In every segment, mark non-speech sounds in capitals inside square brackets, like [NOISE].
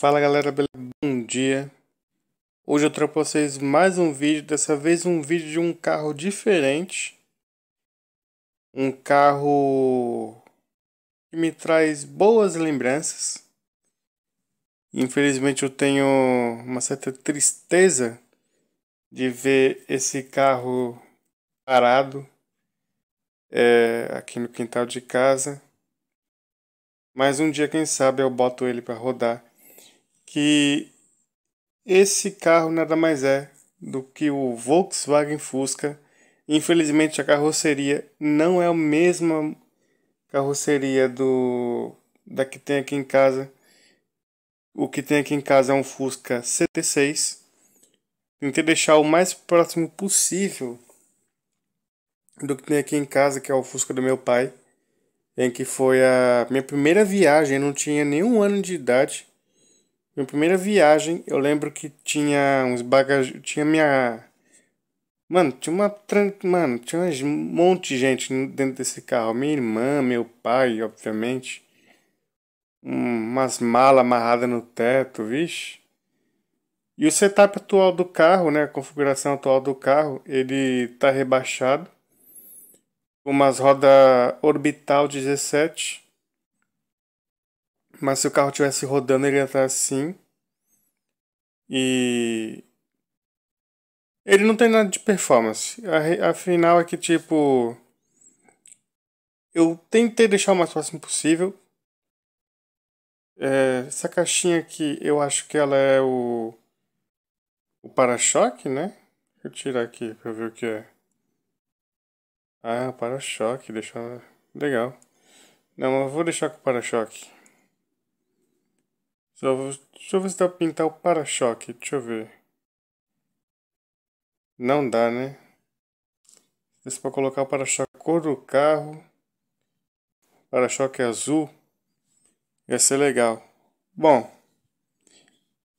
Fala galera, Bom dia. Hoje eu trago para vocês mais um vídeo, dessa vez um vídeo de um carro diferente. Um carro que me traz boas lembranças. Infelizmente eu tenho uma certa tristeza de ver esse carro parado é, aqui no quintal de casa. Mas um dia, quem sabe, eu boto ele para rodar que esse carro nada mais é do que o Volkswagen Fusca. Infelizmente a carroceria não é a mesma carroceria do da que tem aqui em casa. O que tem aqui em casa é um Fusca CT6. Tentei deixar o mais próximo possível do que tem aqui em casa, que é o Fusca do meu pai, em que foi a minha primeira viagem, eu não tinha nenhum ano de idade. Minha primeira viagem, eu lembro que tinha uns bagagem. Tinha minha. Mano, tinha uma. Mano, tinha um monte de gente dentro desse carro. Minha irmã, meu pai, obviamente. Umas malas amarradas no teto, vixe. E o setup atual do carro, né, a configuração atual do carro, ele tá rebaixado. Umas rodas orbital 17 mas se o carro tivesse rodando, ele ia estar assim. E. Ele não tem nada de performance. afinal é que, tipo. Eu tentei deixar o mais próximo possível. É, essa caixinha aqui, eu acho que ela é o. O para-choque, né? Deixa eu tirar aqui pra ver o que é. Ah, para-choque, deixa. Legal. Não, eu vou deixar com o para-choque. Só vou, deixa eu ver se dá pra pintar o para-choque. Deixa eu ver. Não dá, né? Ver se pra colocar o para-choque cor do carro. Para-choque azul. Ia ser legal. Bom.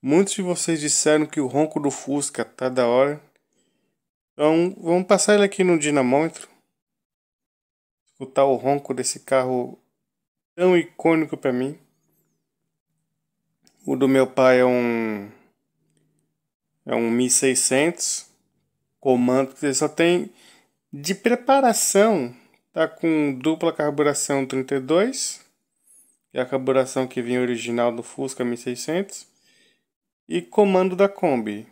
Muitos de vocês disseram que o ronco do Fusca tá da hora. Então, vamos passar ele aqui no dinamômetro. Escutar o ronco desse carro tão icônico para mim. O do meu pai é um é um 1600 comando que só tem de preparação tá com dupla carburação 32 que é a carburação que vinha original do Fusca 1600 e comando da Kombi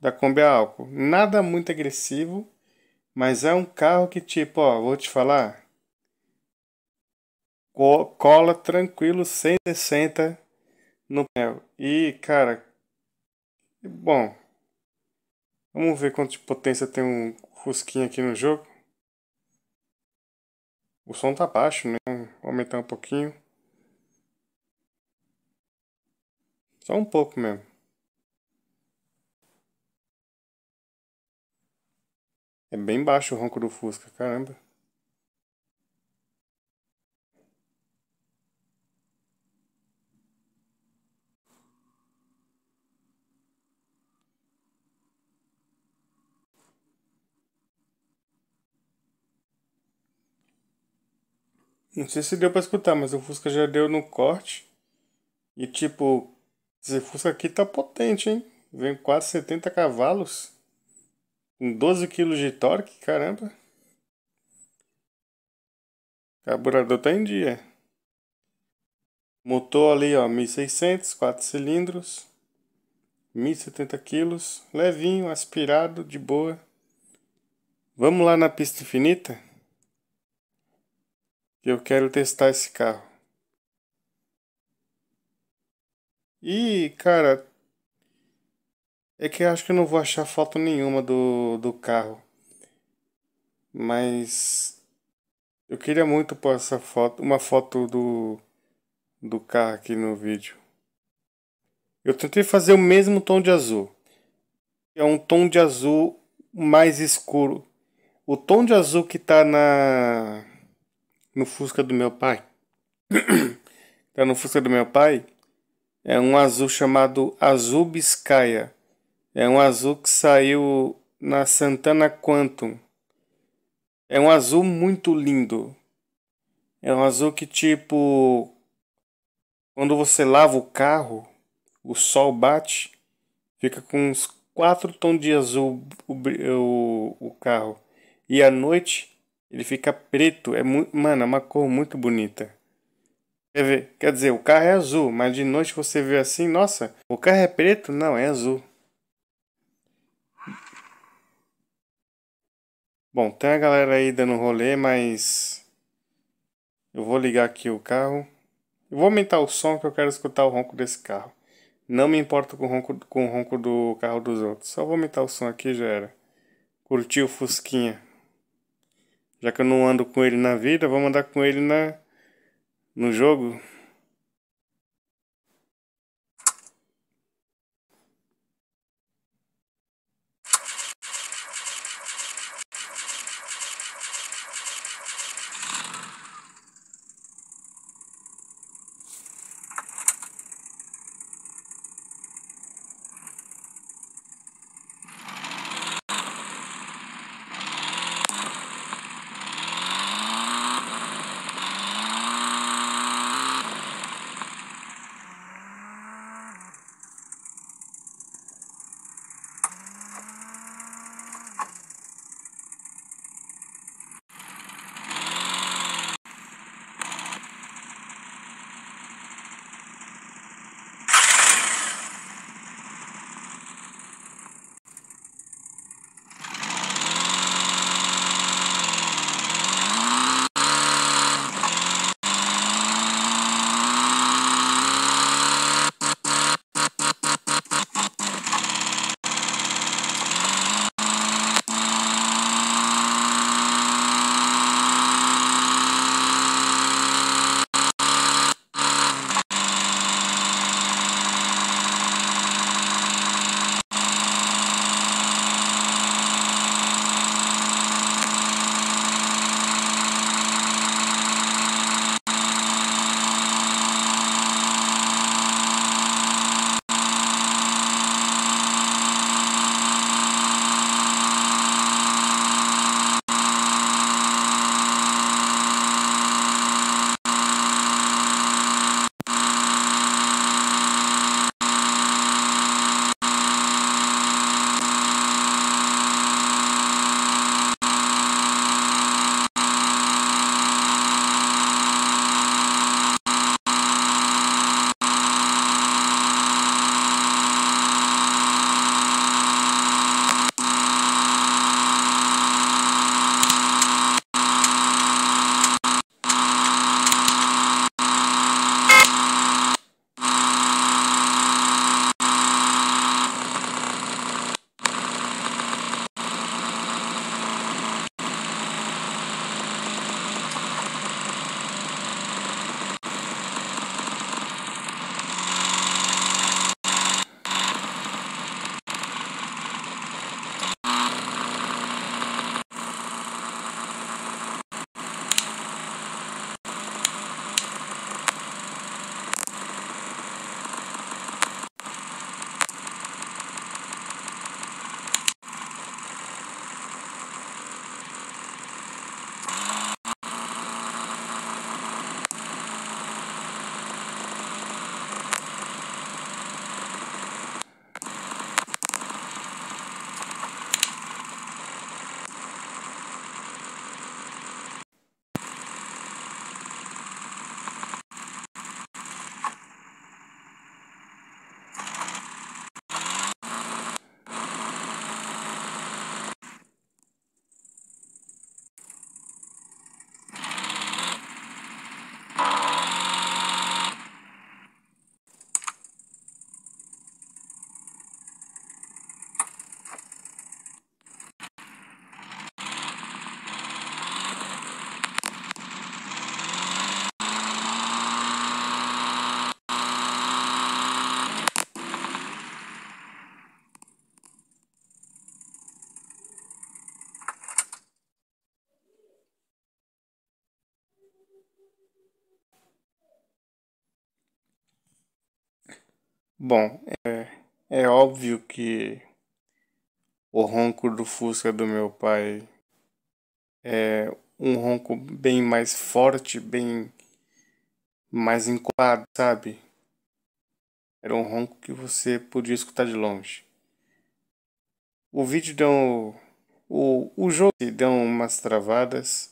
da Kombi a álcool nada muito agressivo mas é um carro que tipo ó vou te falar cola tranquilo 160 no painel. E, cara, bom, vamos ver quanto de potência tem um Fusquinha aqui no jogo. O som tá baixo, né? Vou aumentar um pouquinho. Só um pouco mesmo. É bem baixo o ronco do Fusca, caramba. Não sei se deu pra escutar, mas o Fusca já deu no corte. E tipo, esse Fusca aqui tá potente, hein? Vem quase 70 cavalos. Com 12 kg de torque, caramba. Carburador tá em dia. Motor ali, ó, 1600, 4 cilindros. 1070 quilos, levinho, aspirado, de boa. Vamos lá na pista infinita? que eu quero testar esse carro. E, cara, é que eu acho que eu não vou achar foto nenhuma do, do carro. Mas eu queria muito pôr essa foto, uma foto do do carro aqui no vídeo. Eu tentei fazer o mesmo tom de azul. É um tom de azul mais escuro. O tom de azul que tá na no Fusca do meu pai. [CLEARS THROAT] tá no Fusca do meu pai. É um azul chamado Azul Biscaia. É um azul que saiu na Santana Quantum. É um azul muito lindo. É um azul que tipo quando você lava o carro, o sol bate, fica com uns 4 tons de azul o, o, o carro. E à noite ele fica preto. É muito, mano, é uma cor muito bonita. Quer ver? Quer dizer, o carro é azul, mas de noite você vê assim, nossa, o carro é preto? Não, é azul. Bom, tem a galera aí dando rolê, mas eu vou ligar aqui o carro. Eu vou aumentar o som que eu quero escutar o ronco desse carro. Não me importo com o ronco, com o ronco do carro dos outros. Só vou aumentar o som aqui já era. Curtiu o Fusquinha. Já que eu não ando com ele na vida, vou mandar com ele na no jogo. Bom, é, é óbvio que o ronco do Fusca do meu pai é um ronco bem mais forte, bem mais encolado, sabe? Era um ronco que você podia escutar de longe. O vídeo deu. o, o jogo deu umas travadas,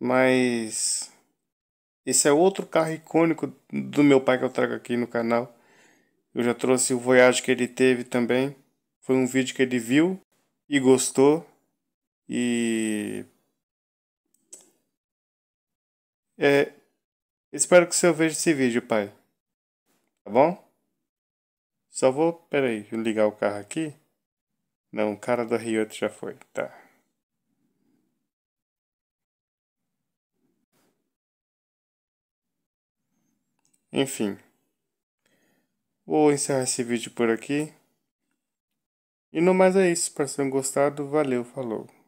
mas. Esse é outro carro icônico do meu pai que eu trago aqui no canal. Eu já trouxe o voyage que ele teve também. Foi um vídeo que ele viu e gostou. E. É, espero que o senhor veja esse vídeo, pai. Tá bom? Só vou. Peraí, ligar o carro aqui. Não, o cara da Riot já foi. Tá. Enfim. Vou encerrar esse vídeo por aqui. E no mais é isso. Espero que tenham gostado. Valeu, falou.